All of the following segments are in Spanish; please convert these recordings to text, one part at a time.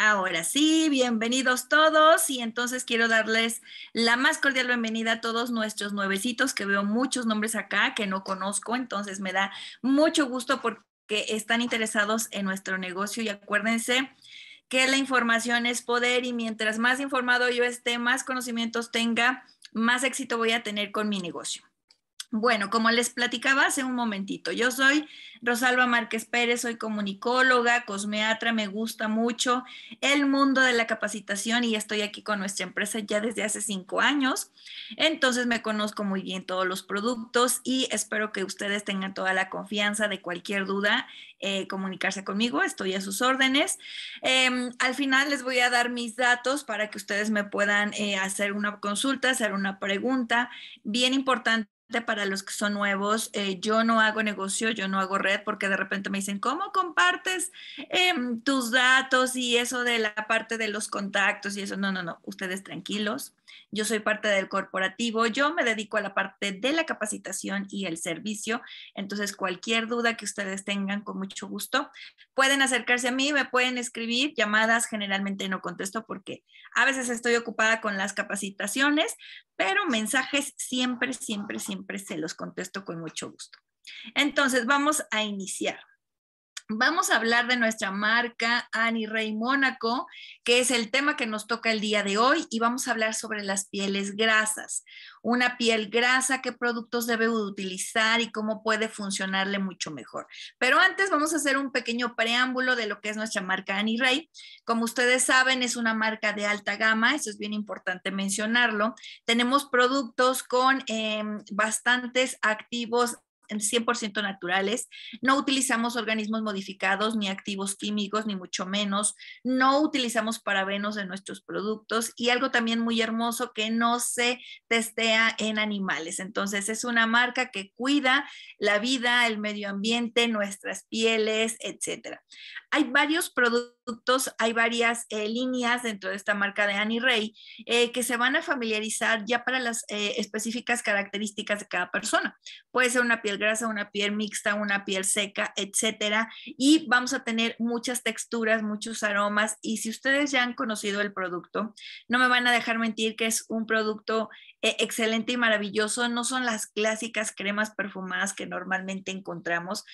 Ahora sí, bienvenidos todos y entonces quiero darles la más cordial bienvenida a todos nuestros nuevecitos que veo muchos nombres acá que no conozco, entonces me da mucho gusto porque están interesados en nuestro negocio y acuérdense que la información es poder y mientras más informado yo esté, más conocimientos tenga, más éxito voy a tener con mi negocio. Bueno, como les platicaba hace un momentito, yo soy Rosalba Márquez Pérez, soy comunicóloga, cosmeatra, me gusta mucho el mundo de la capacitación y estoy aquí con nuestra empresa ya desde hace cinco años. Entonces me conozco muy bien todos los productos y espero que ustedes tengan toda la confianza de cualquier duda, eh, comunicarse conmigo, estoy a sus órdenes. Em, al final les voy a dar mis datos para que ustedes me puedan eh, hacer una consulta, hacer una pregunta. Bien importante para los que son nuevos, eh, yo no hago negocio, yo no hago red, porque de repente me dicen, ¿cómo compartes em, tus datos y eso de la parte de los contactos y eso? No, no, no, ustedes tranquilos, yo soy parte del corporativo, yo me dedico a la parte de la capacitación y el servicio. Entonces, cualquier duda que ustedes tengan, con mucho gusto, pueden acercarse a mí, me pueden escribir llamadas. Generalmente no contesto porque a veces estoy ocupada con las capacitaciones, pero mensajes siempre, siempre, siempre se los contesto con mucho gusto. Entonces, vamos a iniciar. Vamos a hablar de nuestra marca Annie Rey Mónaco, que es el tema que nos toca el día de hoy, y vamos a hablar sobre las pieles grasas. Una piel grasa, qué productos debe utilizar y cómo puede funcionarle mucho mejor. Pero antes vamos a hacer un pequeño preámbulo de lo que es nuestra marca Annie Rey. Como ustedes saben, es una marca de alta gama, eso es bien importante mencionarlo. Tenemos productos con em, bastantes activos 100% naturales, no utilizamos organismos modificados ni activos químicos, ni mucho menos, no utilizamos parabenos en nuestros productos y algo también muy hermoso que no se testea en animales. Entonces es una marca que cuida la vida, el medio ambiente, nuestras pieles, etcétera. Hay varios productos, hay varias eh, líneas dentro de esta marca de Annie Rey eh, que se van a familiarizar ya para las eh, específicas características de cada persona. Puede ser una piel grasa, una piel mixta, una piel seca, etcétera. Y vamos a tener muchas texturas, muchos aromas. Y si ustedes ya han conocido el producto, no me van a dejar mentir que es un producto eh, excelente y maravilloso. No son las clásicas cremas perfumadas que normalmente encontramos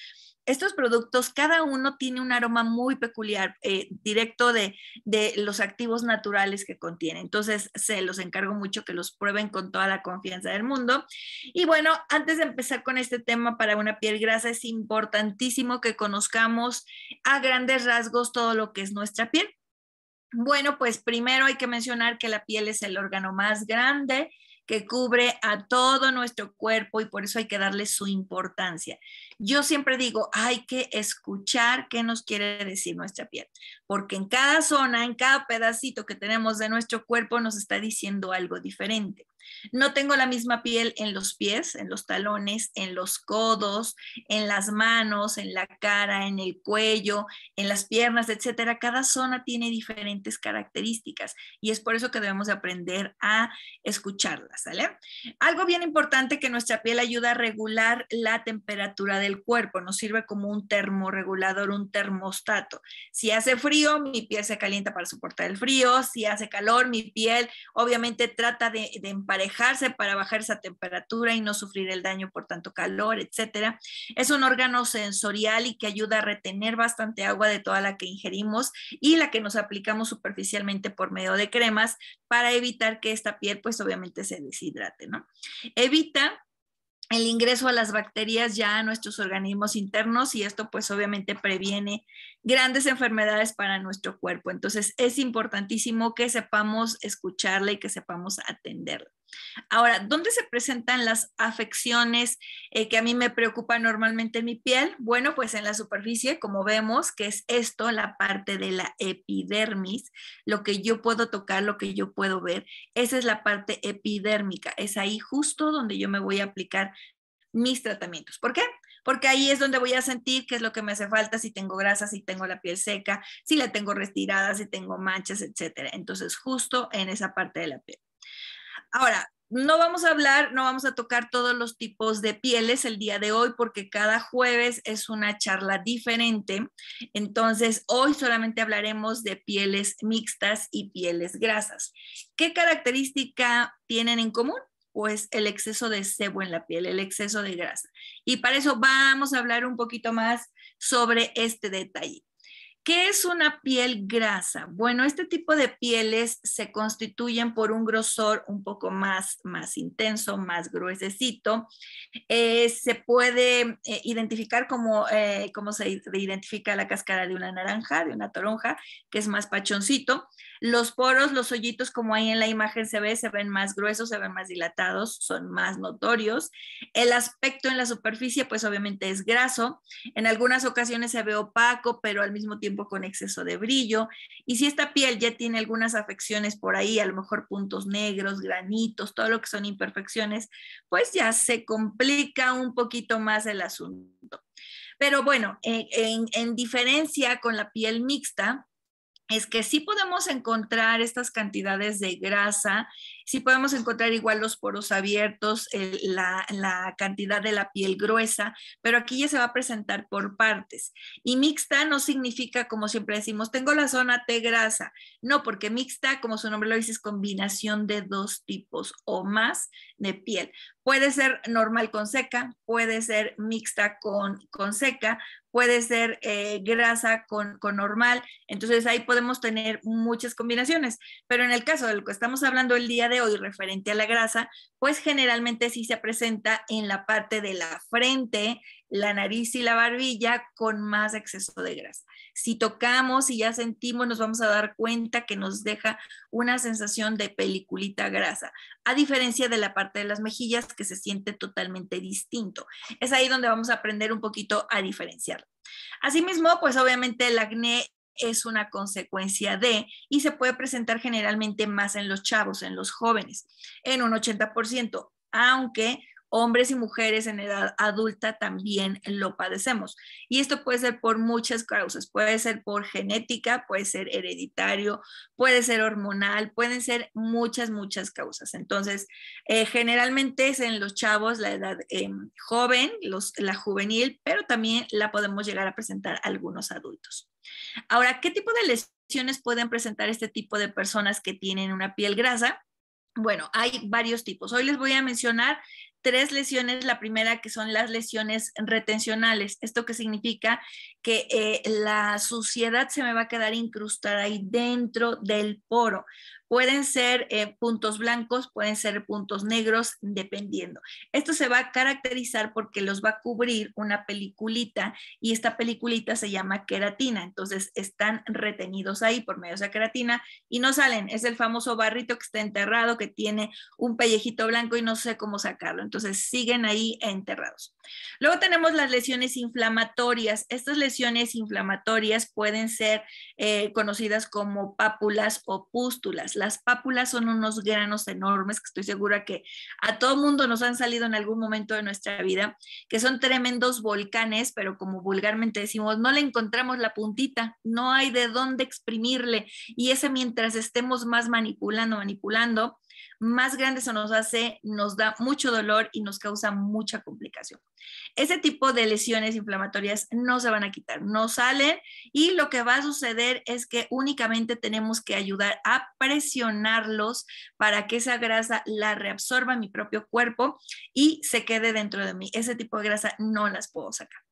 estos productos, cada uno tiene un aroma muy peculiar, eh, directo de, de, los activos naturales que contiene. Entonces, se los encargo mucho que los prueben con toda la confianza del mundo. Y bueno, antes de empezar con este tema para una piel grasa, es importantísimo que conozcamos a grandes rasgos todo lo que es nuestra piel. Bueno, pues primero hay que mencionar que la piel es el órgano más grande que cubre a todo nuestro cuerpo y por eso hay que darle su importancia. Yo siempre digo, hay que escuchar qué nos quiere decir nuestra piel, porque en cada zona, en cada pedacito que tenemos de nuestro cuerpo nos está diciendo algo diferente. No tengo la misma piel en los pies, en los talones, en los codos, en las manos, en la cara, en el cuello, en las piernas, etcétera. Cada zona tiene diferentes características y es por eso que debemos aprender a escucharlas, ¿sale? Algo bien importante que nuestra piel ayuda a regular la temperatura del cuerpo, nos sirve como un termorregulador, un termostato. Si hace frío, mi piel se calienta para soportar el frío, si hace calor, mi piel obviamente trata de, de emparejarse para bajar esa temperatura y no sufrir el daño por tanto calor, etcétera. Es un órgano sensorial y que ayuda a retener bastante agua de toda la que ingerimos y la que nos aplicamos superficialmente por medio de cremas para evitar que esta piel pues obviamente se deshidrate, ¿no? Evita el ingreso a las bacterias ya a nuestros organismos internos y esto pues obviamente previene grandes enfermedades para nuestro cuerpo. Entonces es importantísimo que sepamos escucharla y que sepamos atenderla. Ahora, ¿dónde se presentan las afecciones eh, que a mí me preocupan normalmente en mi piel? Bueno, pues en la superficie, como vemos, que es esto, la parte de la epidermis, lo que yo puedo tocar, lo que yo puedo ver. Esa es la parte epidérmica, es ahí justo donde yo me voy a aplicar mis tratamientos. ¿Por qué? Porque ahí es donde voy a sentir qué es lo que me hace falta, si tengo grasa, si tengo la piel seca, si la tengo retirada, si tengo manchas, etcétera. Entonces, justo en esa parte de la piel. Ahora, no vamos a hablar, no vamos a tocar todos los tipos de pieles el día de hoy porque cada jueves es una charla diferente. Entonces, hoy solamente hablaremos de pieles mixtas y pieles grasas. ¿Qué característica tienen en común? Pues el exceso de sebo en la piel, el exceso de grasa. Y para eso vamos a hablar un poquito más sobre este detalle. ¿Qué es una piel grasa? Bueno, este tipo de pieles se constituyen por un grosor un poco más, más intenso, más gruesecito. Eh, se puede eh, identificar como, eh, como se identifica la cáscara de una naranja, de una toronja, que es más pachoncito. Los poros, los hoyitos, como ahí en la imagen se ve, se ven más gruesos, se ven más dilatados, son más notorios. El aspecto en la superficie, pues obviamente es graso. En algunas ocasiones se ve opaco, pero al mismo tiempo con exceso de brillo. Y si esta piel ya tiene algunas afecciones por ahí, a lo mejor puntos negros, granitos, todo lo que son imperfecciones, pues ya se complica un poquito más el asunto. Pero bueno, en, en diferencia con la piel mixta, es que sí podemos encontrar estas cantidades de grasa, sí podemos encontrar igual los poros abiertos, la, la, cantidad de la piel gruesa, pero aquí ya se va a presentar por partes. Y mixta no significa, como siempre decimos, tengo la zona T grasa. No, porque mixta, como su nombre lo dice, es combinación de dos tipos o más de piel. Puede ser normal con seca, puede ser mixta con, con seca, puede ser eh, grasa con, con, normal. Entonces ahí podemos tener muchas combinaciones. Pero en el caso de lo que estamos hablando el día de hoy referente a la grasa, pues generalmente sí se presenta en la parte de la frente, la nariz y la barbilla con más exceso de grasa. Si tocamos y ya sentimos, nos vamos a dar cuenta que nos deja una sensación de peliculita grasa, a diferencia de la parte de las mejillas que se siente totalmente distinto. Es ahí donde vamos a aprender un poquito a diferenciar. Asimismo, pues obviamente el acné es una consecuencia de y se puede presentar generalmente más en los chavos, en los jóvenes, en un 80%, aunque hombres y mujeres en edad adulta también lo padecemos. Y esto puede ser por muchas causas, puede ser por genética, puede ser hereditario, puede ser hormonal, pueden ser muchas, muchas causas. Entonces, eh, generalmente es en los chavos la edad em, joven, los, la juvenil, pero también la podemos llegar a presentar algunos adultos. Ahora, ¿qué tipo de lesiones pueden presentar este tipo de personas que tienen una piel grasa? Bueno, hay varios tipos. Hoy les voy a mencionar tres lesiones, la primera que son las lesiones retencionales, esto que significa que eh, la suciedad se me va a quedar incrustada ahí dentro del poro. Pueden ser eh, puntos blancos, pueden ser puntos negros, dependiendo. Esto se va a caracterizar porque los va a cubrir una peliculita y esta peliculita se llama queratina. Entonces están retenidos ahí por medio de esa queratina y no salen. Es el famoso barrito que está enterrado, que tiene un pellejito blanco y no sé cómo sacarlo. Entonces siguen ahí enterrados. Luego tenemos las lesiones inflamatorias. Estas lesiones inflamatorias pueden ser eh, conocidas como pápulas o pústulas. Las pápulas son unos granos enormes que estoy segura que a todo mundo nos han salido en algún momento de nuestra vida, que son tremendos volcanes, pero como vulgarmente decimos, no le encontramos la puntita, no hay de dónde exprimirle. Y ese mientras estemos más manipulando, manipulando, más grande se nos hace, nos da mucho dolor y nos causa mucha complicación. Ese tipo de lesiones inflamatorias no se van a quitar, no salen y lo que va a suceder es que únicamente tenemos que ayudar a presionarlos para que esa grasa la reabsorba mi propio cuerpo y se quede dentro de mí. Ese tipo de grasa no las puedo sacar.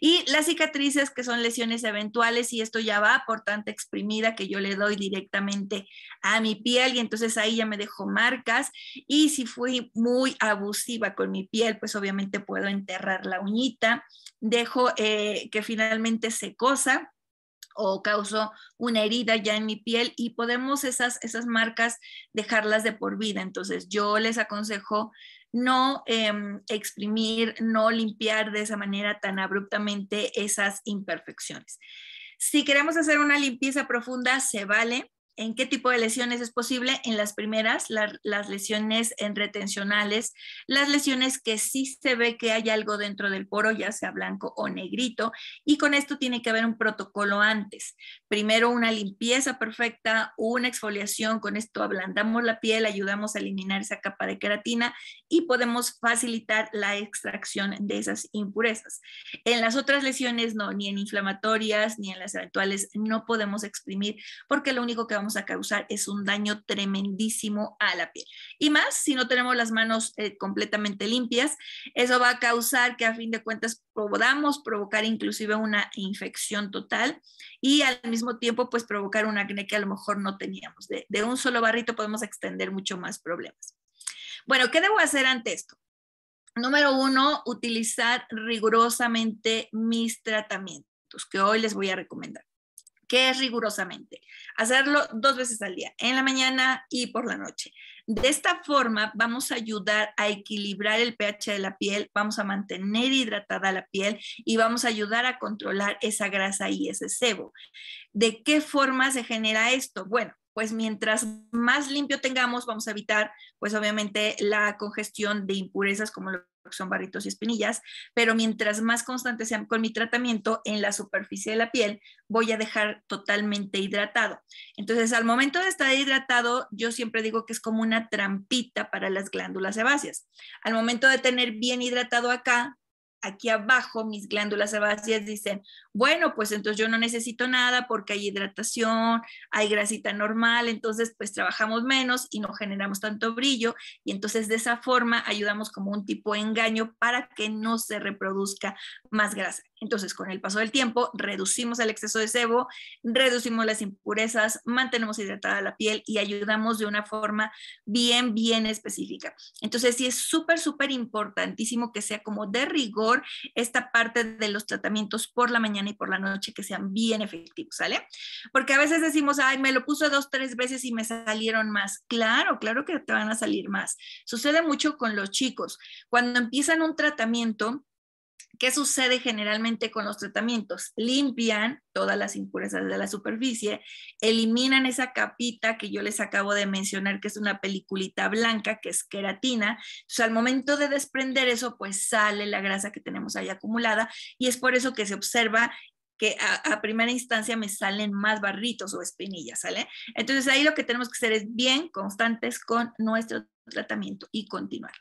Y las cicatrices que son lesiones eventuales y esto ya va por tanta exprimida que yo le doy directamente a mi piel y entonces ahí ya me dejo marcas y si fui muy abusiva con mi piel, pues obviamente puedo enterrar la uñita, dejo eh, que finalmente se cosa o causó una herida ya en mi piel y podemos esas, esas marcas dejarlas de por vida. Entonces yo les aconsejo no em, exprimir, no limpiar de esa manera tan abruptamente esas imperfecciones. Si queremos hacer una limpieza profunda, se vale. ¿En qué tipo de lesiones es posible? En las primeras, las lesiones en retencionales, las lesiones que sí se ve que hay algo dentro del poro, ya sea blanco o negrito, y con esto tiene que haber un protocolo antes. Primero una limpieza perfecta, una exfoliación, con esto ablandamos la piel, ayudamos a eliminar esa capa de queratina y podemos facilitar la extracción de esas impurezas. En las otras lesiones, no, ni en inflamatorias, ni en las actuales, no podemos exprimir porque lo único que vamos a causar es un daño tremendísimo a la piel. Y más si no tenemos las manos eh, completamente limpias, eso va a causar que a fin de cuentas podamos provocar inclusive una infección total y al mismo tiempo pues provocar un acné que a lo mejor no teníamos. de un solo barrito podemos extender mucho más problemas. Bueno, ¿qué debo hacer ante esto? Número uno, utilizar rigurosamente mis tratamientos, que hoy les voy a recomendar. ¿Qué es rigurosamente? Hacerlo dos veces al día, en la mañana y por la noche. De esta forma vamos a ayudar a equilibrar el pH de la piel, vamos a mantener hidratada la piel y vamos a ayudar a controlar esa grasa y ese sebo. ¿De qué forma se genera esto? Bueno, pues mientras más limpio tengamos, vamos a evitar, pues obviamente, la congestión de impurezas como lo son barritos y espinillas, pero mientras más constante sea con mi tratamiento en la superficie de la piel, voy a dejar totalmente hidratado. Entonces, al momento de estar hidratado, yo siempre digo que es como una trampita para las glándulas sebáceas. Al momento de tener bien hidratado acá, aquí abajo mis glándulas sebáceas dicen, bueno, pues entonces yo no necesito nada porque hay hidratación, hay grasita normal, entonces pues trabajamos menos y no generamos tanto brillo y entonces de esa forma ayudamos como un tipo de engaño para que no se reproduzca más grasa. Entonces, con el paso del tiempo, reducimos el exceso de sebo, reducimos las impurezas, mantenemos hidratada la piel y ayudamos de una forma bien, bien específica. Entonces, sí es súper, súper importantísimo que sea como de rigor esta parte de los tratamientos por la mañana y por la noche que sean bien efectivos, ¿sale? Porque a veces decimos, ay, me lo puse dos, tres veces y me salieron más. Claro, claro que te van a salir más. Sucede mucho con los chicos. Cuando empiezan un tratamiento, ¿Qué sucede generalmente con los tratamientos? Limpian todas las impurezas de la superficie, eliminan esa capita que yo les acabo de mencionar, que es una peliculita blanca, que es queratina. Entonces, al momento de desprender eso, pues sale la grasa que tenemos ahí acumulada y es por eso que se observa que a, primera instancia me salen más barritos o espinillas, ¿sale? Entonces ahí lo que tenemos que hacer es bien constantes con nuestro tratamiento y continuar.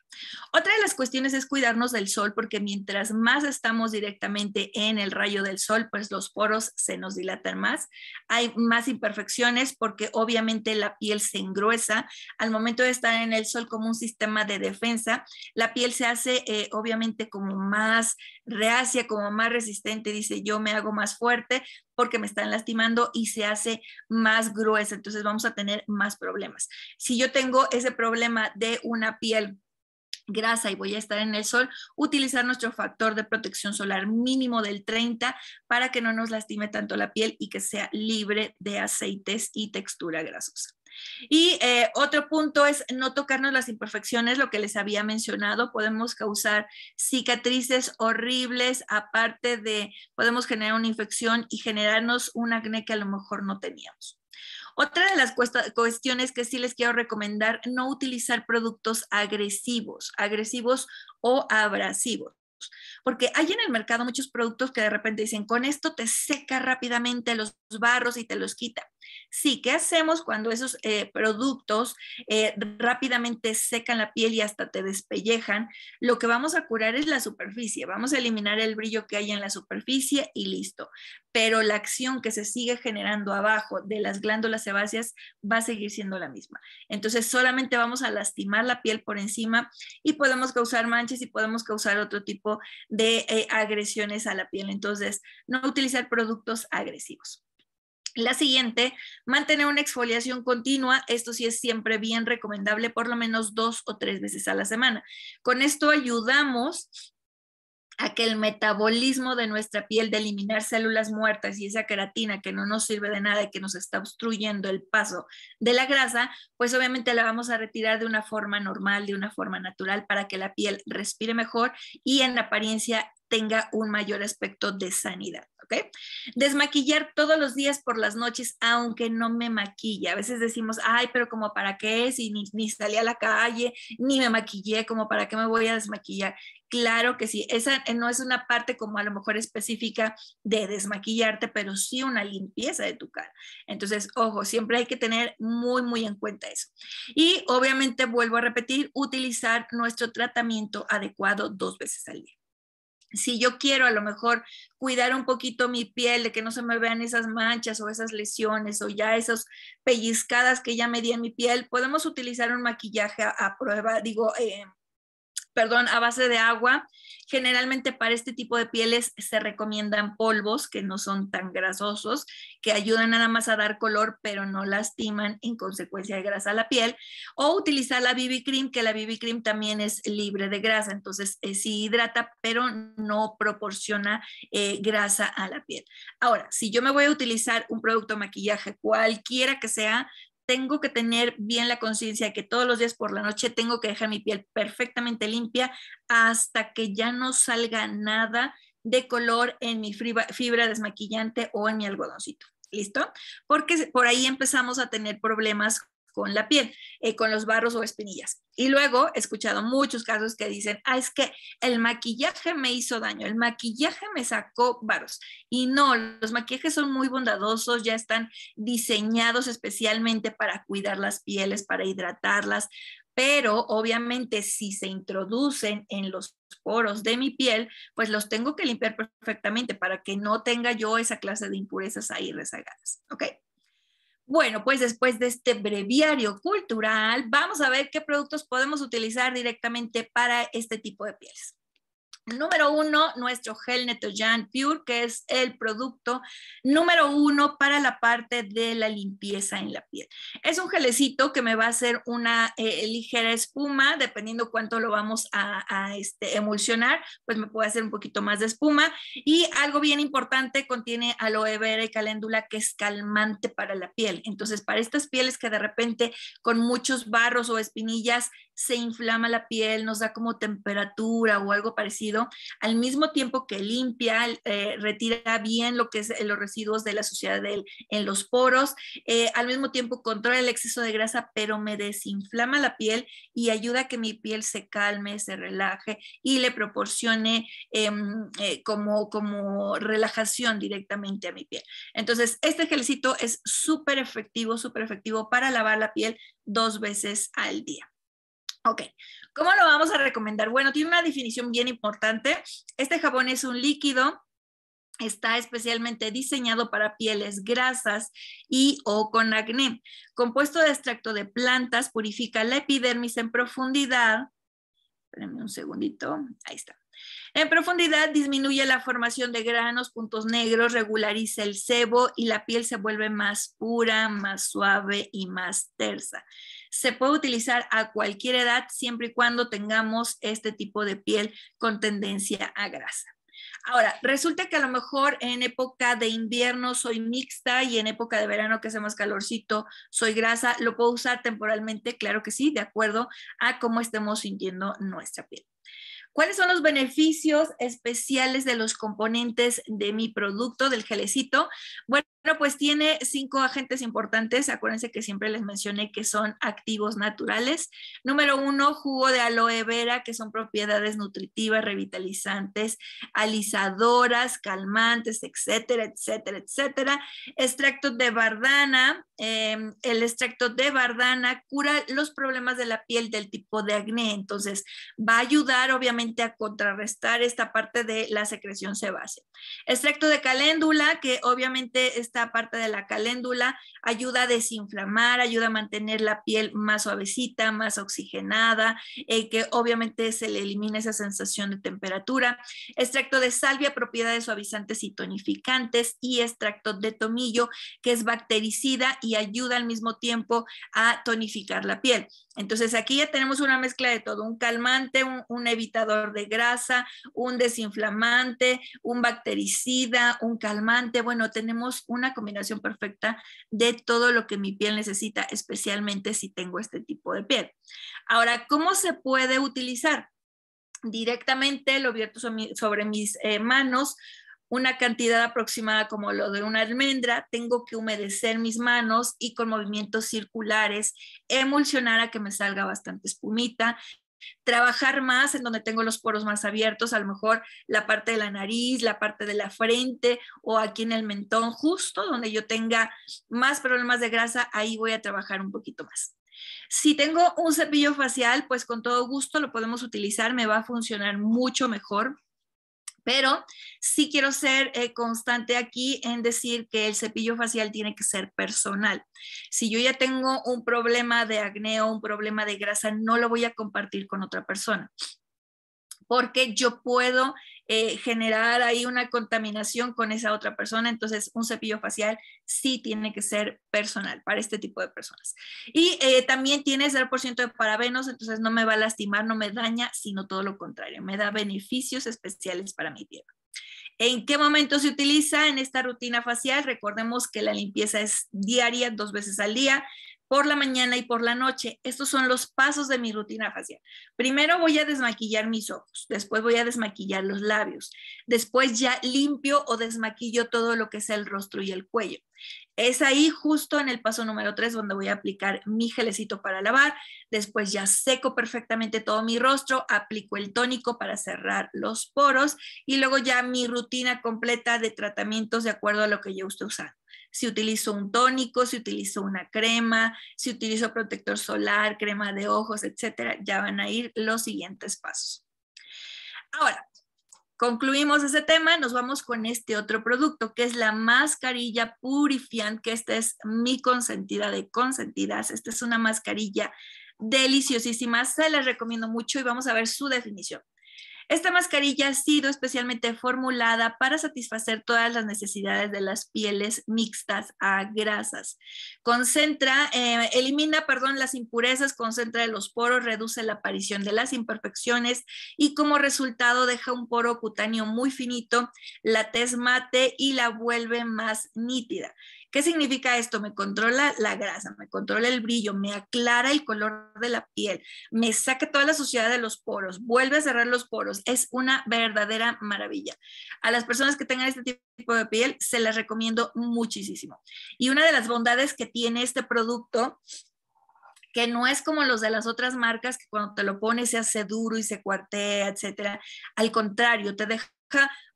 Otra de las cuestiones es cuidarnos del sol porque mientras más estamos directamente en el rayo del sol, pues los poros se nos dilatan más. Hay más imperfecciones porque obviamente la piel se engruesa. Al momento de estar en el sol como un sistema de defensa, la piel se hace eh, obviamente como más reacia, como más resistente. Dice, yo me hago más fuerte, porque me están lastimando y se hace más gruesa, entonces vamos a tener más problemas. Si yo tengo ese problema de una piel grasa y voy a estar en el sol, utilizar nuestro factor de protección solar mínimo del 30 para que no nos lastime tanto la piel y que sea libre de aceites y textura grasosa. Y eh, otro punto es no tocarnos las imperfecciones, lo que les había mencionado, podemos causar cicatrices horribles, aparte de, podemos generar una infección y generarnos un acné que a lo mejor no teníamos. Otra de las cuestiones que sí les quiero recomendar, no utilizar productos agresivos, agresivos o abrasivos porque hay en el mercado muchos productos que de repente dicen, con esto te seca rápidamente los barros y te los quita. Sí, ¿qué hacemos cuando esos eh, productos eh, rápidamente secan la piel y hasta te despellejan? Lo que vamos a curar es la superficie, vamos a eliminar el brillo que hay en la superficie y listo. Pero la acción que se sigue generando abajo de las glándulas sebáceas va a seguir siendo la misma. Entonces solamente vamos a lastimar la piel por encima y podemos causar manchas y podemos causar otro tipo de eh, agresiones a la piel. Entonces, no utilizar productos agresivos. La siguiente, mantener una exfoliación continua. Esto sí es siempre bien recomendable, por lo menos dos o tres veces a la semana. Con esto ayudamos a que el metabolismo de nuestra piel, de eliminar células muertas y esa queratina que no nos sirve de nada y que nos está obstruyendo el paso de la grasa, pues obviamente la vamos a retirar de una forma normal, de una forma natural, para que la piel respire mejor y en apariencia tenga un mayor aspecto de sanidad. ¿ok? Desmaquillar todos los días por las noches, aunque no me maquilla. A veces decimos, ay, pero como para qué, si ni, ni salí a la calle, ni me maquillé, como para qué me voy a desmaquillar. Claro que sí, esa eh, no es una parte como a lo mejor específica de desmaquillarte, pero sí una limpieza de tu cara. Entonces, ojo, siempre hay que tener muy, muy en cuenta eso. Y obviamente, vuelvo a repetir, utilizar nuestro tratamiento adecuado dos veces al día si yo quiero a lo mejor cuidar un poquito mi piel, de que no se me vean esas manchas o esas lesiones o ya esas pellizcadas que ya me di en mi piel, podemos utilizar un maquillaje a, prueba, digo, eh, perdón, a base de agua. Generalmente para este tipo de pieles se recomiendan polvos que no son tan grasosos, que ayudan nada más a dar color, pero no lastiman en consecuencia de grasa a la piel. O utilizar la BB Cream, que la BB Cream también es libre de grasa, entonces eh, sí hidrata, pero no proporciona eh, grasa a la piel. Ahora, si yo me voy a utilizar un producto de maquillaje, cualquiera que sea, tengo que tener bien la conciencia que todos los días por la noche tengo que dejar mi piel perfectamente limpia hasta que ya no salga nada de color en mi fibra desmaquillante o en mi algodoncito. ¿Listo? Porque por ahí empezamos a tener problemas con la piel, eh, con los barros o espinillas. Y luego he escuchado muchos casos que dicen, ah, es que el maquillaje me hizo daño, el maquillaje me sacó barros. Y no, los maquillajes son muy bondadosos, ya están diseñados especialmente para cuidar las pieles, para hidratarlas, pero obviamente si se introducen en los poros de mi piel, pues los tengo que limpiar perfectamente para que no tenga yo esa clase de impurezas ahí rezagadas, ¿ok? Bueno, pues después de este breviario cultural, vamos a ver qué productos podemos utilizar directamente para este tipo de pieles. Número uno, nuestro gel Nettoyant Pure, que es el producto número uno para la parte de la limpieza en la piel. Es un gelecito que me va a hacer una eh, ligera espuma, dependiendo cuánto lo vamos a, este, emulsionar, pues me puede hacer un poquito más de espuma. Y algo bien importante, contiene aloe vera y caléndula, que es calmante para la piel. Entonces, para estas pieles que de repente con muchos barros o espinillas se inflama la piel, nos da como temperatura o algo parecido, al mismo tiempo que limpia, eh, retira bien lo que es eh, los residuos de la suciedad en los poros, eh, al mismo tiempo controla el exceso de grasa, pero me desinflama la piel y ayuda a que mi piel se calme, se relaje y le proporcione em, como, como relajación directamente a mi piel. Entonces, este gelcito es súper efectivo, súper efectivo para lavar la piel dos veces al día. Ok, ¿cómo lo vamos a recomendar? Bueno, tiene una definición bien importante. Este jabón es un líquido está especialmente diseñado para pieles grasas y o con acné. Compuesto de extracto de plantas, purifica la epidermis en profundidad. Espérenme un segundito, ahí está. En profundidad disminuye la formación de granos, puntos negros, regulariza el sebo y la piel se vuelve más pura, más suave y más tersa se puede utilizar a cualquier edad siempre y cuando tengamos este tipo de piel con tendencia a grasa. Ahora, resulta que a lo mejor en época de invierno soy mixta y en época de verano que hace más calorcito soy grasa. ¿Lo puedo usar temporalmente? Claro que sí, de acuerdo a cómo estemos sintiendo nuestra piel. ¿Cuáles son los beneficios especiales de los componentes de mi producto, del gelecito? Bueno, bueno, pues tiene cinco agentes importantes. Acuérdense que siempre les mencioné que son activos naturales. Número uno, jugo de aloe vera, que son propiedades nutritivas, revitalizantes, alisadoras, calmantes, etcétera, etcétera, etcétera. Extracto de bardana. Em, el extracto de bardana cura los problemas de la piel del tipo de acné. Entonces, va a ayudar obviamente a contrarrestar esta parte de la secreción sebácea. Extracto de caléndula, que obviamente está parte de la caléndula ayuda a desinflamar, ayuda a mantener la piel más suavecita, más oxigenada, eh, que obviamente se le elimina esa sensación de temperatura. Extracto de salvia, propiedades suavizantes y tonificantes, y extracto de tomillo, que es bactericida y ayuda al mismo tiempo a tonificar la piel. Entonces aquí ya tenemos una mezcla de todo, un calmante, un, evitador de grasa, un desinflamante, un bactericida, un calmante. Bueno, tenemos una combinación perfecta de todo lo que mi piel necesita, especialmente si tengo este tipo de piel. Ahora, ¿cómo se puede utilizar? Directamente lo abierto sobre mis eh, manos una cantidad aproximada como lo de una almendra, tengo que humedecer mis manos y con movimientos circulares emulsionar a que me salga bastante espumita, trabajar más en donde tengo los poros más abiertos, a lo mejor la parte de la nariz, la parte de la frente o aquí en el mentón, justo donde yo tenga más problemas de grasa, ahí voy a trabajar un poquito más. Si tengo un cepillo facial, pues con todo gusto lo podemos utilizar, me va a funcionar mucho mejor pero sí quiero ser eh, constante aquí en decir que el cepillo facial tiene que ser personal. Si yo ya tengo un problema de acné o un problema de grasa, no lo voy a compartir con otra persona porque yo puedo eh, generar ahí una contaminación con esa otra persona. Entonces, un cepillo facial sí tiene que ser personal para este tipo de personas. Y eh, también tiene 0% de parabenos, entonces no me va a lastimar, no me daña, sino todo lo contrario, me da beneficios especiales para mi piel. ¿En qué momento se utiliza en esta rutina facial? Recordemos que la limpieza es diaria, dos veces al día por la mañana y por la noche. Estos son los pasos de mi rutina facial. Primero voy a desmaquillar mis ojos, después voy a desmaquillar los labios, después ya limpio o desmaquillo todo lo que es el rostro y el cuello. Es ahí justo en el paso número 3 donde voy a aplicar mi gelecito para lavar, después ya seco perfectamente todo mi rostro, aplico el tónico para cerrar los poros y luego ya mi rutina completa de tratamientos de acuerdo a lo que yo esté usando si utilizo un tónico, si utilizo una crema, si utilizo protector solar, crema de ojos, etcétera, ya van a ir los siguientes pasos. Ahora, concluimos ese tema, nos vamos con este otro producto que es la mascarilla Purifiant, que esta es mi consentida de consentidas. Esta es una mascarilla deliciosísima, se la recomiendo mucho y vamos a ver su definición. Esta mascarilla ha sido especialmente formulada para satisfacer todas las necesidades de las pieles mixtas a grasas. Concentra, eh, elimina, perdón, las impurezas, concentra los poros, reduce la aparición de las imperfecciones y como resultado deja un poro cutáneo muy finito, la tez mate y la vuelve más nítida. ¿Qué significa esto? Me controla la grasa, me controla el brillo, me aclara el color de la piel, me saca toda la suciedad de los poros, vuelve a cerrar los poros. Es una verdadera maravilla. A las personas que tengan este tipo de piel se las recomiendo muchísimo. Y una de las bondades que tiene este producto que no es como los de las otras marcas que cuando te lo pones se hace duro y se cuartea, etcétera. Al contrario, te deja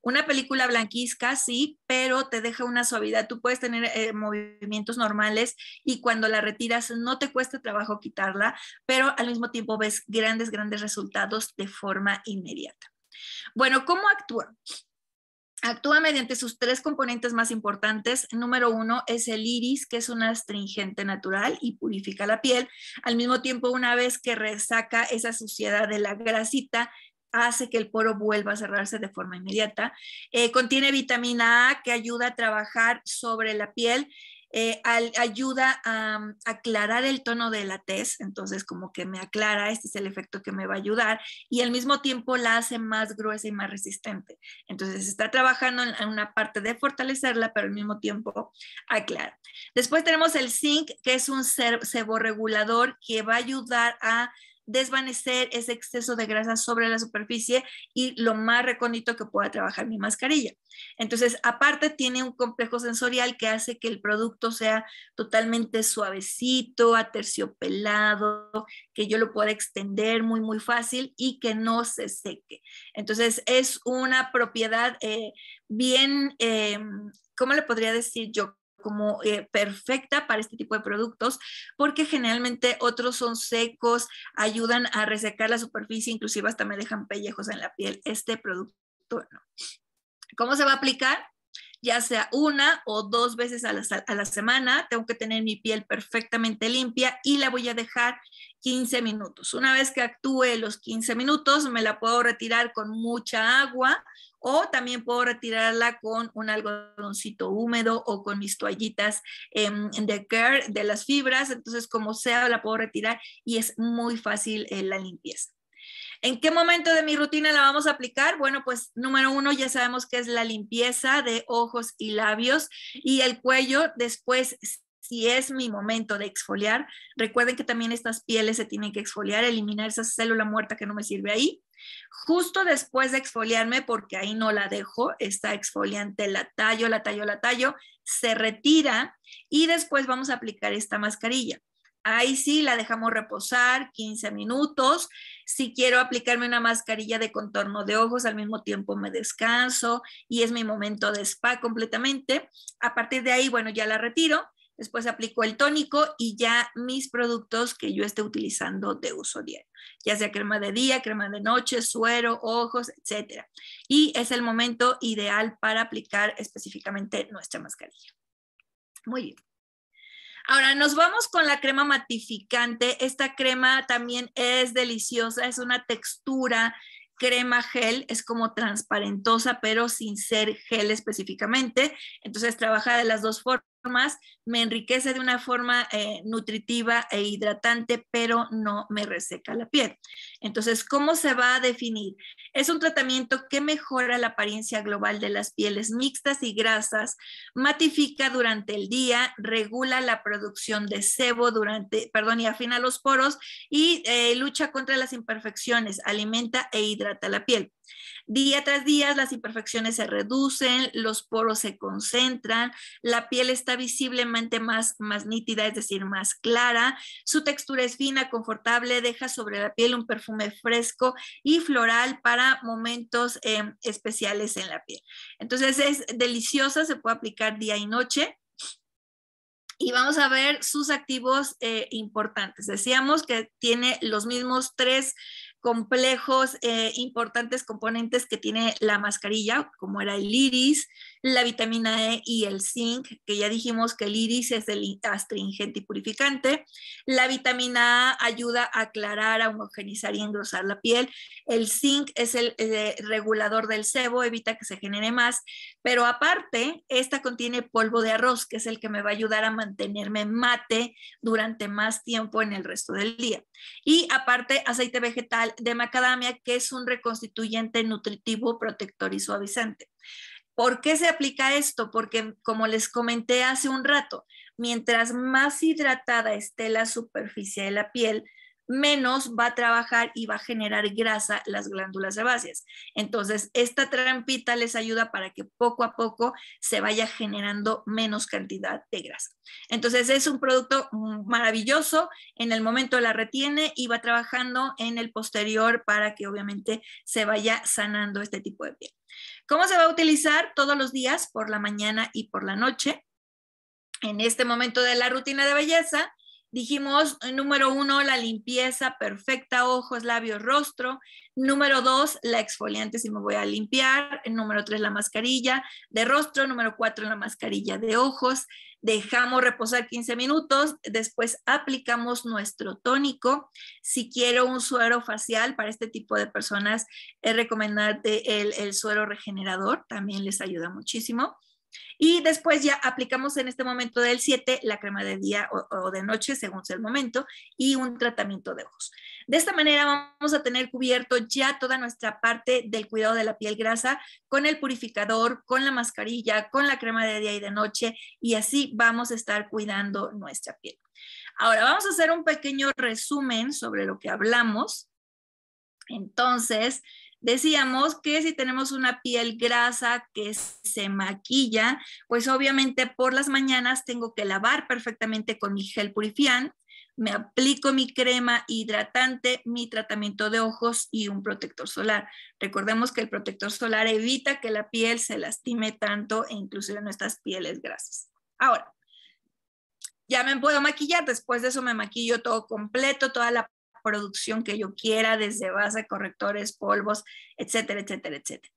una película blanquizca, sí, pero te deja una suavidad. Tú puedes tener eh, movimientos normales y cuando la retiras no te cuesta trabajo quitarla, pero al mismo tiempo ves grandes, grandes resultados de forma inmediata. Bueno, ¿cómo actúa? Actúa mediante sus tres componentes más importantes. Número uno es el iris, que es un astringente natural y purifica la piel. Al mismo tiempo, una vez que resaca esa suciedad de la grasita, hace que el poro vuelva a cerrarse de forma inmediata. Eh, contiene vitamina A que ayuda a trabajar sobre la piel, eh, ayuda a mm, aclarar el tono de la tez, entonces como que me aclara, este es el efecto que me va a ayudar y al mismo tiempo la hace más gruesa y más resistente. Entonces está trabajando en, una parte de fortalecerla, pero al mismo tiempo aclara. Después tenemos el zinc, que es un regulador que va a ayudar a desvanecer ese exceso de grasa sobre la superficie y lo más recóndito que pueda trabajar mi mascarilla. Entonces, aparte tiene un complejo sensorial que hace que el producto sea totalmente suavecito, aterciopelado, que yo lo pueda extender muy, muy fácil y que no se seque. Entonces, es una propiedad eh, bien, eh, ¿cómo le podría decir yo? como eh, perfecta para este tipo de productos porque generalmente otros son secos, ayudan a resecar la superficie, inclusive hasta me dejan pellejos en la piel. Este producto no. ¿Cómo se va a aplicar? Ya sea una o dos veces a la, a la semana, tengo que tener mi piel perfectamente limpia y la voy a dejar 15 minutos. Una vez que actúe los 15 minutos, me la puedo retirar con mucha agua o también puedo retirarla con un algodoncito húmedo o con mis toallitas em, de care de las fibras, entonces como sea la puedo retirar y es muy fácil eh, la limpieza. ¿En qué momento de mi rutina la vamos a aplicar? Bueno, pues número uno, ya sabemos que es la limpieza de ojos y labios y el cuello. Después si es mi momento de exfoliar, recuerden que también estas pieles se tienen que exfoliar, eliminar esa célula muerta que no me sirve ahí. Justo después de exfoliarme, porque ahí no la dejo, está exfoliante la tallo, la tallo, la tallo, se retira y después vamos a aplicar esta mascarilla. Ahí sí la dejamos reposar 15 minutos. Si quiero aplicarme una mascarilla de contorno de ojos, al mismo tiempo me descanso y es mi momento de spa completamente. A partir de ahí, bueno, ya la retiro después aplico el tónico y ya mis productos que yo esté utilizando de uso diario, ya sea crema de día, crema de noche, suero, ojos, etc. Y es el momento ideal para aplicar específicamente nuestra mascarilla. Muy bien. Ahora nos vamos con la crema matificante. Esta crema también es deliciosa, es una textura crema gel, es como transparentosa, pero sin ser gel específicamente. Entonces trabaja de las dos formas más, me enriquece de una forma eh, nutritiva e hidratante, pero no me reseca la piel. Entonces, ¿cómo se va a definir? Es un tratamiento que mejora la apariencia global de las pieles mixtas y grasas, matifica durante el día, regula la producción de sebo durante, perdón, y afina los poros y eh, lucha contra las imperfecciones, alimenta e hidrata la piel. Día tras día las imperfecciones se reducen, los poros se concentran, la piel está visiblemente más, más nítida, es decir, más clara, su textura es fina, confortable, deja sobre la piel un perfume fresco y floral para momentos em, especiales en la piel. Entonces es deliciosa, se puede aplicar día y noche y vamos a ver sus activos eh, importantes. Decíamos que tiene los mismos tres complejos, eh, importantes componentes que tiene la mascarilla, como era el iris, la vitamina E y el zinc, que ya dijimos que el iris es el astringente y purificante. La vitamina A ayuda a aclarar, a homogenizar y engrosar la piel. El zinc es el, eh, regulador del sebo, evita que se genere más. Pero aparte, esta contiene polvo de arroz, que es el que me va a ayudar a mantenerme mate durante más tiempo en el resto del día. Y aparte, aceite vegetal de macadamia, que es un reconstituyente nutritivo, protector y suavizante. ¿Por qué se aplica esto? Porque, como les comenté hace un rato, mientras más hidratada esté la superficie de la piel, menos va a trabajar y va a generar grasa las glándulas sebáceas. Entonces, esta trampita les ayuda para que poco a poco se vaya generando menos cantidad de grasa. Entonces, es un producto maravilloso, en el momento la retiene y va trabajando en el posterior para que obviamente se vaya sanando este tipo de piel. ¿Cómo se va a utilizar? Todos los días, por la mañana y por la noche en este momento de la rutina de belleza, Dijimos, eh, número uno, la limpieza perfecta, ojos, labios, rostro. Número dos, la exfoliante si me voy a limpiar. Número tres, la mascarilla de rostro. Número cuatro, la mascarilla de ojos. Dejamos reposar 15 minutos. Después aplicamos nuestro tónico. Si quiero un suero facial, para este tipo de personas es recomendarte el, el suero regenerador. También les ayuda muchísimo. Y después ya aplicamos en este momento del 7 la crema de día o, de noche, según sea el momento, y un tratamiento de ojos. De esta manera vamos a tener cubierto ya toda nuestra parte del cuidado de la piel grasa con el purificador, con la mascarilla, con la crema de día y de noche, y así vamos a estar cuidando nuestra piel. Ahora vamos a hacer un pequeño resumen sobre lo que hablamos. Entonces, Decíamos que si tenemos una piel grasa que se maquilla, pues obviamente por las mañanas tengo que lavar perfectamente con mi gel purifiant, me aplico mi crema hidratante, mi tratamiento de ojos y un protector solar. Recordemos que el protector solar evita que la piel se lastime tanto e inclusive nuestras pieles grasas. Ahora, ya me puedo maquillar, después de eso me maquillo todo completo, toda la producción que yo quiera, desde base, correctores, polvos, etcétera, etcétera, etcétera.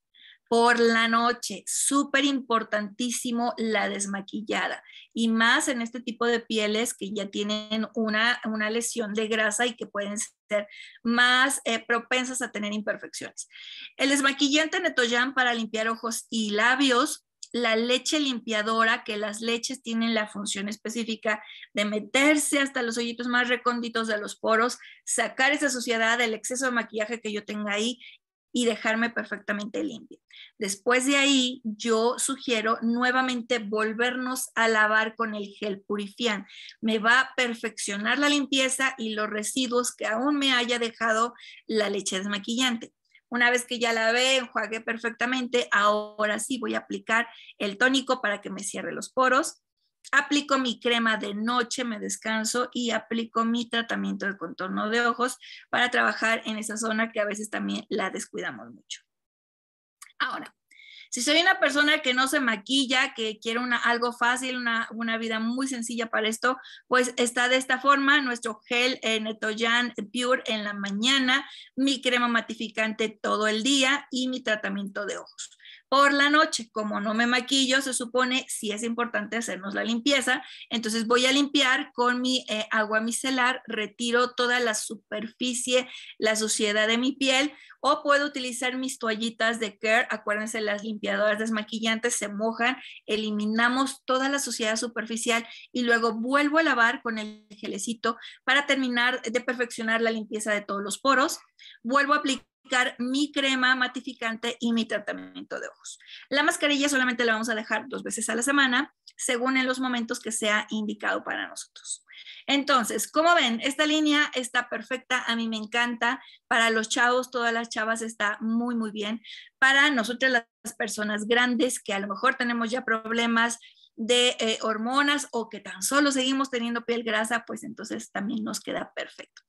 Por la noche, súper importantísimo la desmaquillada y más en este tipo de pieles que ya tienen una, una lesión de grasa y que pueden ser más eh, propensas a tener imperfecciones. El desmaquillante Netoyan para limpiar ojos y labios la leche limpiadora, que las leches tienen la función específica de meterse hasta los hoyitos más recónditos de los poros, sacar esa suciedad, del exceso de maquillaje que yo tenga ahí y dejarme perfectamente limpia. Después de ahí, yo sugiero nuevamente volvernos a lavar con el gel purifián Me va a perfeccionar la limpieza y los residuos que aún me haya dejado la leche desmaquillante. Una vez que ya la ve enjuague perfectamente, ahora sí voy a aplicar el tónico para que me cierre los poros. Aplico mi crema de noche, me descanso y aplico mi tratamiento de contorno de ojos para trabajar en esa zona que a veces también la descuidamos mucho. Ahora, si soy una persona que no se maquilla, que quiere algo fácil, una, vida muy sencilla para esto, pues está de esta forma nuestro gel eh, Netoyan Pure en la mañana, mi crema matificante todo el día y mi tratamiento de ojos. Por la noche, como no me maquillo, se supone si sí es importante hacernos la limpieza, entonces voy a limpiar con mi eh, agua micelar, retiro toda la superficie, la suciedad de mi piel o puedo utilizar mis toallitas de care, acuérdense las limpiadoras desmaquillantes se mojan, eliminamos toda la suciedad superficial y luego vuelvo a lavar con el gelecito para terminar de perfeccionar la limpieza de todos los poros, vuelvo a aplicar mi crema matificante y mi tratamiento de ojos. La mascarilla solamente la vamos a dejar dos veces a la semana, según en los momentos que sea indicado para nosotros. Entonces, como ven, esta línea está perfecta, a mí me encanta, para los chavos, todas las chavas está muy, muy bien. Para nosotras las personas grandes que a lo mejor tenemos ya problemas, de eh, hormonas o que tan solo seguimos teniendo piel grasa, pues entonces también nos queda perfecto.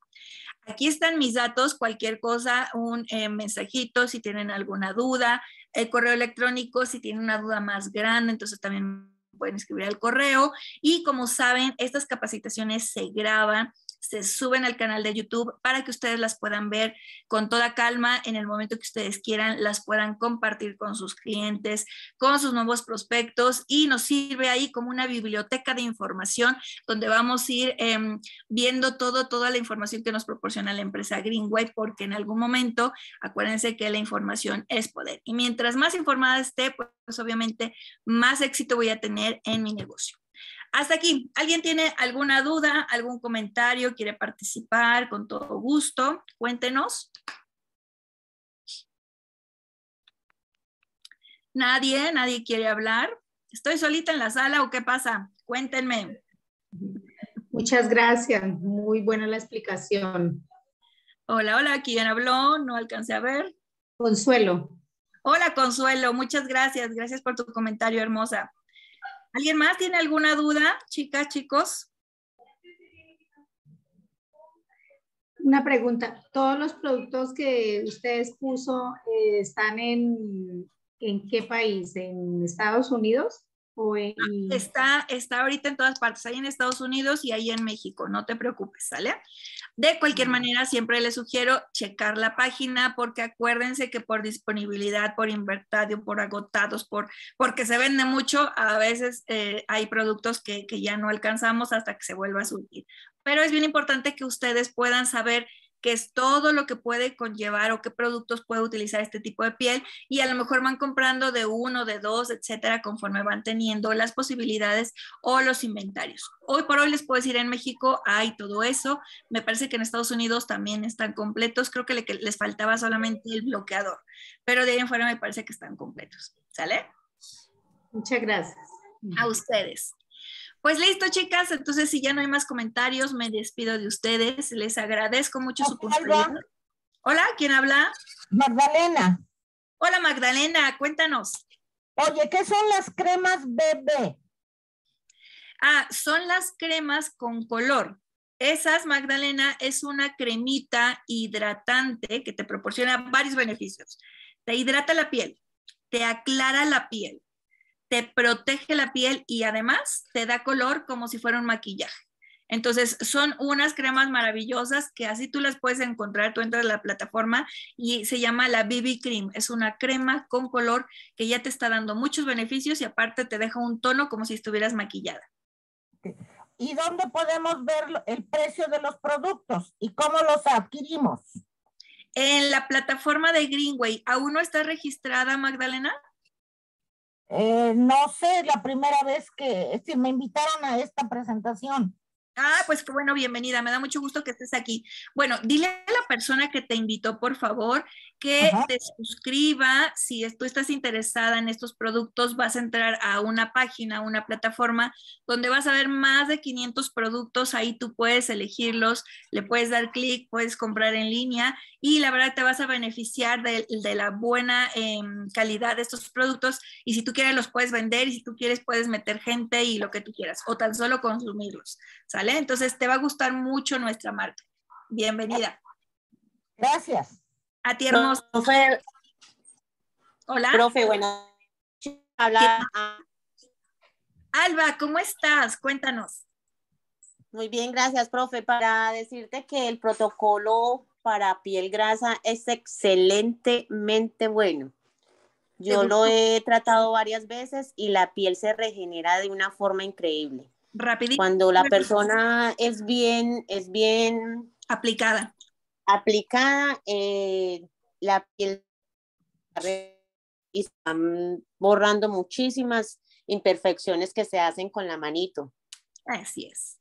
Aquí están mis datos, cualquier cosa, un eh, mensajito si tienen alguna duda, el eh, correo electrónico si tienen una duda más grande, entonces también pueden escribir al correo. Y como saben, estas capacitaciones se graban se suben al canal de YouTube para que ustedes las puedan ver con toda calma en el momento que ustedes quieran, las puedan compartir con sus clientes, con sus nuevos prospectos y nos sirve ahí como una biblioteca de información donde vamos a ir em, viendo todo, toda la información que nos proporciona la empresa Greenway porque en algún momento, acuérdense que la información es poder y mientras más informada esté, pues obviamente más éxito voy a tener en mi negocio. Hasta aquí, ¿alguien tiene alguna duda, algún comentario, quiere participar? Con todo gusto, cuéntenos. Nadie, nadie quiere hablar. ¿Estoy solita en la sala o qué pasa? Cuéntenme. Muchas gracias, muy buena la explicación. Hola, hola, ¿quién habló? No alcancé a ver. Consuelo. Hola, Consuelo, muchas gracias, gracias por tu comentario hermosa. ¿Alguien más tiene alguna duda, chicas, chicos? Una pregunta. ¿Todos los productos que usted expuso eh, están en qué país? ¿En Estados Unidos? Ah, pues, está, está ahorita en todas partes, ahí en Estados Unidos y ahí en México, no te preocupes, ¿sale? De cualquier manera, siempre les sugiero checar la página porque acuérdense que por disponibilidad, por inventario, por agotados, por, porque se vende mucho, a veces eh, hay productos que, que ya no alcanzamos hasta que se vuelva a subir. Pero es bien importante que ustedes puedan saber que es todo lo que puede conllevar o qué productos puede utilizar este tipo de piel y a lo mejor van comprando de uno, de dos, etcétera, conforme van teniendo las posibilidades o los inventarios. Hoy por hoy les puedo decir, en México hay todo eso. Me parece que en Estados Unidos también están completos. Creo que les faltaba solamente el bloqueador, pero de ahí en fuera me parece que están completos. ¿Sale? Muchas gracias. A ustedes. Pues listo, chicas. Entonces, si ya no hay más comentarios, me despido de ustedes. Les agradezco mucho su contribución. Hola, ¿quién habla? Magdalena. Hola, Magdalena, cuéntanos. Oye, ¿qué son las cremas bebé? Ah, son las cremas con color. Esas, Magdalena, es una cremita hidratante que te proporciona varios beneficios. Te hidrata la piel, te aclara la piel, te protege la piel y además te da color como si fuera un maquillaje. Entonces, son unas cremas maravillosas que así tú las puedes encontrar, tú entras a la plataforma y se llama la BB Cream. Es una crema con color que ya te está dando muchos beneficios y aparte te deja un tono como si estuvieras maquillada. ¿Y dónde podemos ver el precio de los productos y cómo los adquirimos? En la plataforma de Greenway. ¿Aún no está registrada, Magdalena? Eh, no sé, la primera vez que, es me invitaron a esta presentación Ah, pues qué bueno, bienvenida. Me da mucho gusto que estés aquí. Bueno, dile a la persona que te invitó, por favor, que te suscriba. Si tú estás interesada en estos productos, vas a entrar a una página, una plataforma donde vas a ver más de 500 productos. Ahí tú puedes elegirlos, le puedes dar clic, puedes comprar en línea y la verdad te vas a beneficiar de, la buena em, calidad de estos productos. Y si tú quieres, los puedes vender y si tú quieres, puedes meter gente y lo que tú quieras o tan solo consumirlos. ¿sale? Entonces te va a gustar mucho nuestra marca. Bienvenida. Gracias. A ti, hermoso. Hola. Profe, habla. Alba, ¿cómo estás? Cuéntanos. Muy bien, gracias, profe. Para decirte que el protocolo para piel grasa es excelentemente bueno. Yo lo he tratado varias veces y la piel se regenera de una forma increíble. Cuando la persona es bien, es bien aplicada. Aplicada, eh, la piel y están borrando muchísimas imperfecciones que se hacen con la manito. Así es.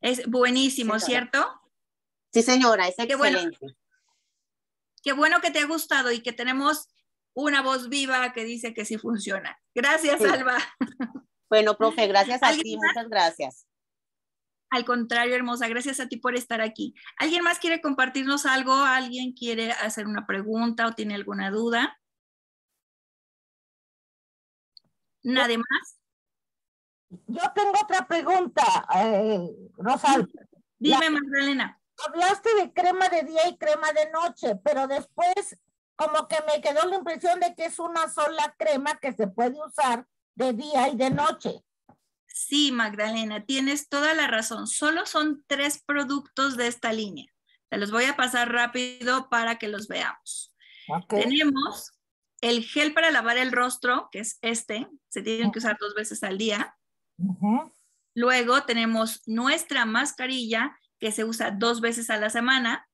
Es buenísimo, ¿cierto? Sí, señora, es Qué excelente. Bueno. Qué bueno que te ha gustado y que tenemos una voz viva que dice que sí funciona. Gracias, Alba. Bueno, profe, gracias a ti, muchas gracias. Al contrario, hermosa, gracias a ti por estar aquí. ¿Alguien más quiere compartirnos algo? ¿Alguien quiere hacer una pregunta o tiene alguna duda? ¿Nadie más? Yo tengo otra pregunta, eh, Rosal. Dime, Magdalena. Hablaste de crema de día y crema de noche, pero después como que me quedó la impresión de que es una sola crema que se puede usar de día y de noche. Sí, Magdalena, tienes toda la razón. Solo son tres productos de esta línea. Te los voy a pasar rápido para que los veamos. Tenemos el gel para lavar el rostro, que es este. Se tienen que usar dos veces al día. Luego tenemos nuestra mascarilla, que se usa dos veces a la semana.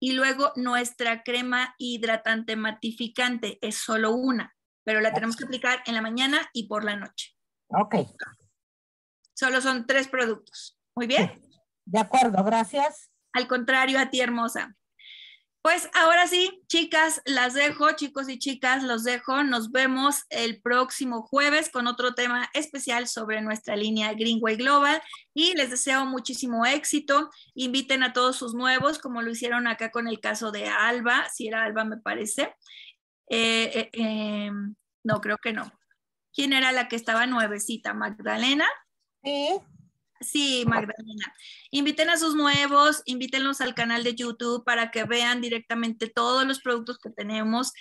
Y luego nuestra crema hidratante matificante, es solo una pero la tenemos que aplicar en la mañana y por la noche. Ok. Solo son tres productos. Muy bien. De acuerdo, gracias. Al contrario, a ti, hermosa. Pues ahora sí, chicas, las dejo, chicos y chicas, los dejo. Nos vemos el próximo jueves con otro tema especial sobre nuestra línea Greenway Global y les deseo muchísimo éxito. Inviten a todos sus nuevos, como lo hicieron acá con el caso de Alba, si era Alba me parece. Eh, eh, eh, no, creo que no. ¿Quién era la que estaba nuevecita? ¿Magdalena? Sí. Sí, Magdalena. Inviten a sus nuevos, invítenlos al canal de YouTube para que vean directamente todos los productos que tenemos,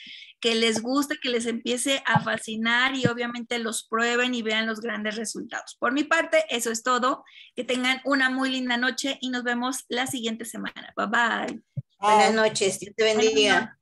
que les guste, que les empiece a fascinar y obviamente los prueben y vean los grandes resultados. Por mi parte, eso es todo. Que tengan una muy linda noche y nos vemos la siguiente semana. Bye bye. Buenas noches, Dios te bendiga.